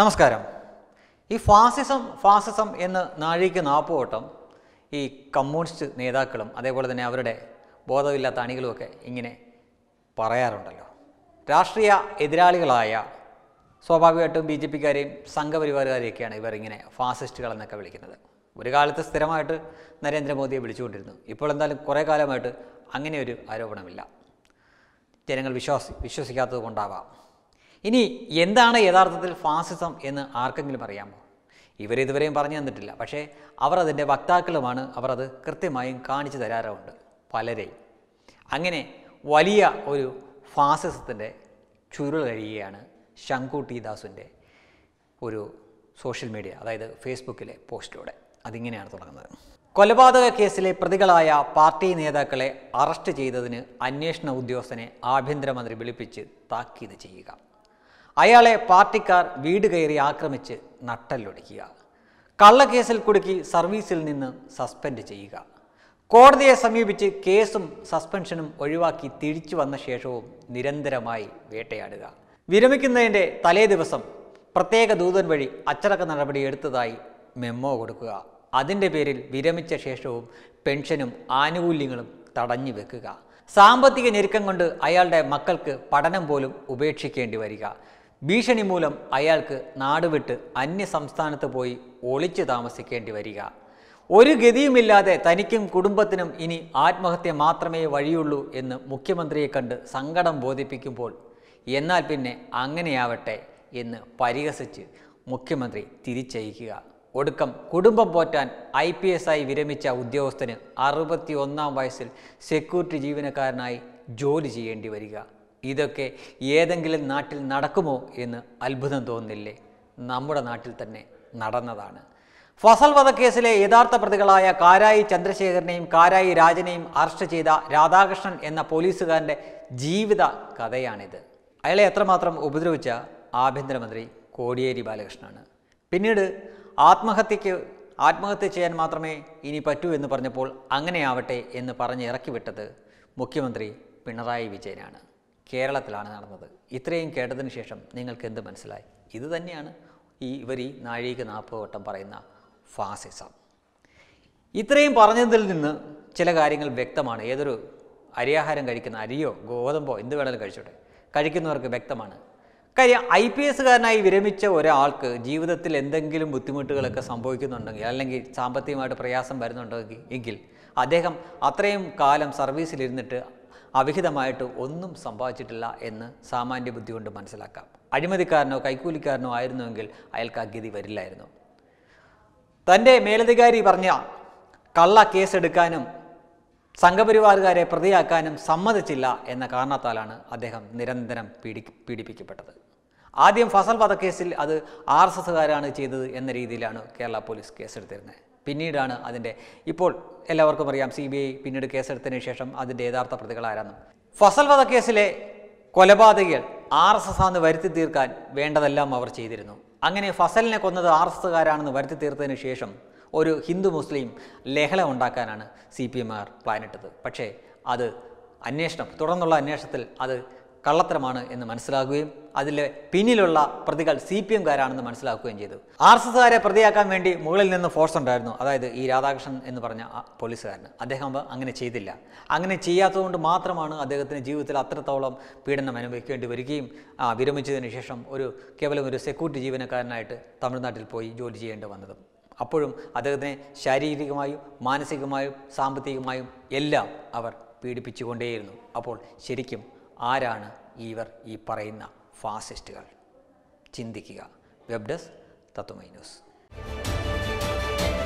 നമസ്കാരം ഈ ഫാസിസം ഫാസിസം എന്ന് നാഴിക നാപ്പുവട്ടം ഈ കമ്മ്യൂണിസ്റ്റ് നേതാക്കളും അതേപോലെ തന്നെ അവരുടെ ബോധമില്ലാത്ത അണികളുമൊക്കെ ഇങ്ങനെ പറയാറുണ്ടല്ലോ രാഷ്ട്രീയ എതിരാളികളായ സ്വാഭാവികമായിട്ടും ബി ജെ പിക്കാരെയും സംഘപരിവാരുകാരെയൊക്കെയാണ് ഇവർ ഇങ്ങനെ ഫാസിസ്റ്റുകൾ എന്നൊക്കെ വിളിക്കുന്നത് ഒരു കാലത്ത് സ്ഥിരമായിട്ട് നരേന്ദ്രമോദിയെ വിളിച്ചുകൊണ്ടിരുന്നു ഇപ്പോൾ എന്തായാലും കുറേ കാലമായിട്ട് അങ്ങനെ ഒരു ആരോപണമില്ല ജനങ്ങൾ വിശ്വാസി വിശ്വസിക്കാത്തത് കൊണ്ടാവാം ഇനി എന്താണ് യഥാർത്ഥത്തിൽ ഫാസിസം എന്ന് ആർക്കെങ്കിലും അറിയാമോ ഇവരിതുവരെയും പറഞ്ഞു തന്നിട്ടില്ല പക്ഷേ അവർ അതിൻ്റെ വക്താക്കളുമാണ് അവർ അത് കൃത്യമായും കാണിച്ചു തരാറുണ്ട് പലരെയും അങ്ങനെ വലിയ ഒരു ഫാസിസത്തിൻ്റെ ചുരുൾ കഴിയുകയാണ് ശങ്കു ടി ഒരു സോഷ്യൽ മീഡിയ അതായത് ഫേസ്ബുക്കിലെ പോസ്റ്റിലൂടെ അതിങ്ങനെയാണ് തുടങ്ങുന്നത് കൊലപാതക കേസിലെ പ്രതികളായ പാർട്ടി നേതാക്കളെ അറസ്റ്റ് ചെയ്തതിന് അന്വേഷണ ഉദ്യോഗസ്ഥനെ ആഭ്യന്തരമന്ത്രി വിളിപ്പിച്ച് താക്കീത് ചെയ്യുക അയാളെ പാർട്ടിക്കാർ വീട് കയറി ആക്രമിച്ച് നട്ടല്ലൊടിക്കുക കള്ളക്കേസിൽ കുടുക്കി സർവീസിൽ നിന്ന് സസ്പെൻഡ് ചെയ്യുക കോടതിയെ സമീപിച്ച് കേസും സസ്പെൻഷനും ഒഴിവാക്കി തിരിച്ചു വന്ന ശേഷവും നിരന്തരമായി വേട്ടയാടുക വിരമിക്കുന്നതിൻ്റെ തലേ ദിവസം പ്രത്യേക ദൂതൻ വഴി അച്ചടക്ക നടപടി എടുത്തതായി മെമ്മോ കൊടുക്കുക അതിൻ്റെ പേരിൽ വിരമിച്ച ശേഷവും പെൻഷനും ആനുകൂല്യങ്ങളും തടഞ്ഞു വെക്കുക സാമ്പത്തിക ഞെരുക്കം കൊണ്ട് അയാളുടെ മക്കൾക്ക് പഠനം പോലും ഉപേക്ഷിക്കേണ്ടി വരിക ഭീഷണി മൂലം അയാൾക്ക് നാടുവിട്ട് അന്യ സംസ്ഥാനത്ത് പോയി ഒളിച്ചു താമസിക്കേണ്ടി വരിക ഒരു ഗതിയുമില്ലാതെ തനിക്കും കുടുംബത്തിനും ഇനി ആത്മഹത്യ മാത്രമേ വഴിയുള്ളൂ എന്ന് മുഖ്യമന്ത്രിയെ കണ്ട് സങ്കടം ബോധിപ്പിക്കുമ്പോൾ എന്നാൽ പിന്നെ അങ്ങനെയാവട്ടെ എന്ന് പരിഹസിച്ച് മുഖ്യമന്ത്രി തിരിച്ചയക്കുക ഒടുക്കം കുടുംബം പോറ്റാൻ ഐ പി എസ് ആയി വിരമിച്ച ഉദ്യോഗസ്ഥന് അറുപത്തി ഒന്നാം വയസ്സിൽ സെക്യൂരിറ്റി ജീവനക്കാരനായി ജോലി ചെയ്യേണ്ടി വരിക ഇതൊക്കെ ഏതെങ്കിലും നാട്ടിൽ നടക്കുമോ എന്ന് അത്ഭുതം തോന്നില്ലേ നമ്മുടെ നാട്ടിൽ തന്നെ നടന്നതാണ് ഫസൽ വധക്കേസിലെ യഥാർത്ഥ പ്രതികളായ കാരായി ചന്ദ്രശേഖരനെയും കാരായി രാജനെയും അറസ്റ്റ് ചെയ്ത രാധാകൃഷ്ണൻ എന്ന പോലീസുകാരൻ്റെ ജീവിത കഥയാണിത് അയാളെ എത്രമാത്രം ഉപദ്രവിച്ച ആഭ്യന്തരമന്ത്രി കോടിയേരി ബാലകൃഷ്ണനാണ് പിന്നീട് ആത്മഹത്യയ്ക്ക് ആത്മഹത്യ ചെയ്യാൻ മാത്രമേ ഇനി പറ്റൂ എന്ന് പറഞ്ഞപ്പോൾ അങ്ങനെയാവട്ടെ എന്ന് പറഞ്ഞ് ഇറക്കിവിട്ടത് മുഖ്യമന്ത്രി പിണറായി വിജയനാണ് കേരളത്തിലാണ് നടന്നത് ഇത്രയും കേട്ടതിന് ശേഷം നിങ്ങൾക്ക് എന്ത് മനസ്സിലായി ഇത് തന്നെയാണ് ഈ ഇവർ ഈ നാഴിക നാൽപ്പത് വട്ടം പറയുന്ന ഫാസിസം ഇത്രയും പറഞ്ഞതിൽ നിന്ന് ചില കാര്യങ്ങൾ വ്യക്തമാണ് ഏതൊരു അരിയാഹാരം കഴിക്കുന്ന അരിയോ ഗോതമ്പോ എന്ത് വേണമെങ്കിലും കഴിച്ചോട്ടെ കഴിക്കുന്നവർക്ക് വ്യക്തമാണ് കാര്യം ഐ പി എസ്സുകാരനായി വിരമിച്ച ഒരാൾക്ക് ജീവിതത്തിൽ എന്തെങ്കിലും ബുദ്ധിമുട്ടുകളൊക്കെ സംഭവിക്കുന്നുണ്ടെങ്കിൽ അല്ലെങ്കിൽ സാമ്പത്തികമായിട്ട് പ്രയാസം വരുന്നുണ്ടെങ്കിൽ എങ്കിൽ അദ്ദേഹം അത്രയും കാലം സർവീസിലിരുന്നിട്ട് അവിഹിതമായിട്ട് ഒന്നും സംഭവിച്ചിട്ടില്ല എന്ന് സാമാന്യ ബുദ്ധി കൊണ്ട് മനസ്സിലാക്കാം അഴിമതിക്കാരനോ കൈക്കൂലിക്കാരനോ ആയിരുന്നുവെങ്കിൽ അയാൾക്ക് അഗതി വരില്ലായിരുന്നു തൻ്റെ മേലധികാരി പറഞ്ഞ കള്ള കേസെടുക്കാനും സംഘപരിവാറുകാരെ പ്രതിയാക്കാനും സമ്മതിച്ചില്ല എന്ന കാരണത്താലാണ് അദ്ദേഹം നിരന്തരം പീഡി പീഡിപ്പിക്കപ്പെട്ടത് ആദ്യം ഫസൽ വധക്കേസിൽ അത് ആർ എസ് എസ്സുകാരാണ് ചെയ്തത് എന്ന രീതിയിലാണ് കേരള പോലീസ് കേസെടുത്തിരുന്നത് പിന്നീടാണ് അതിൻ്റെ ഇപ്പോൾ എല്ലാവർക്കും അറിയാം സി ബി ഐ പിന്നീട് കേസെടുത്തതിന് ശേഷം അതിൻ്റെ യഥാർത്ഥ പ്രതികളാരാന്നും ഫസൽ വധക്കേസിലെ കൊലപാതകൾ ആർ എസ് എസ് ആന്ന് വരുത്തി തീർക്കാൻ വേണ്ടതെല്ലാം അവർ ചെയ്തിരുന്നു അങ്ങനെ ഫസലിനെ കൊന്നത് ആർ എസ് എസ്സുകാരാണെന്ന് വരുത്തി തീർത്തതിന് ശേഷം ഒരു ഹിന്ദു മുസ്ലിം ലഹള ഉണ്ടാക്കാനാണ് സി പി എം ആർ പ്ലാനിട്ടത് പക്ഷേ അത് അന്വേഷണം തുടർന്നുള്ള അന്വേഷണത്തിൽ അത് കള്ളത്തരമാണ് എന്ന് മനസ്സിലാക്കുകയും അതിലെ പിന്നിലുള്ള പ്രതികൾ സി പി എംകാരാണെന്ന് മനസ്സിലാക്കുകയും ചെയ്തു ആർ എസ് എസ്സുകാരെ പ്രതിയാക്കാൻ വേണ്ടി മുകളിൽ നിന്ന് ഫോഴ്സ് ഉണ്ടായിരുന്നു അതായത് ഈ രാധാകൃഷ്ണൻ എന്ന് പറഞ്ഞ പോലീസുകാരന് അദ്ദേഹം അങ്ങനെ ചെയ്തില്ല അങ്ങനെ ചെയ്യാത്തതുകൊണ്ട് മാത്രമാണ് അദ്ദേഹത്തിന് ജീവിതത്തിൽ അത്രത്തോളം പീഡനം അനുഭവിക്കേണ്ടി വരികയും വിരമിച്ചതിന് ശേഷം ഒരു കേവലം ഒരു സെക്യൂരിറ്റി ജീവനക്കാരനായിട്ട് തമിഴ്നാട്ടിൽ പോയി ജോലി ചെയ്യേണ്ടി വന്നത് അപ്പോഴും അദ്ദേഹത്തിന് ശാരീരികമായും മാനസികമായും സാമ്പത്തികമായും എല്ലാം അവർ പീഡിപ്പിച്ചുകൊണ്ടേയിരുന്നു അപ്പോൾ ശരിക്കും ആരാണ് ഇവർ ഈ പറയുന്ന ഫാസിസ്റ്റുകൾ ചിന്തിക്കുക വെബ് ഡെസ്ക് തത്വമൈ ന്യൂസ്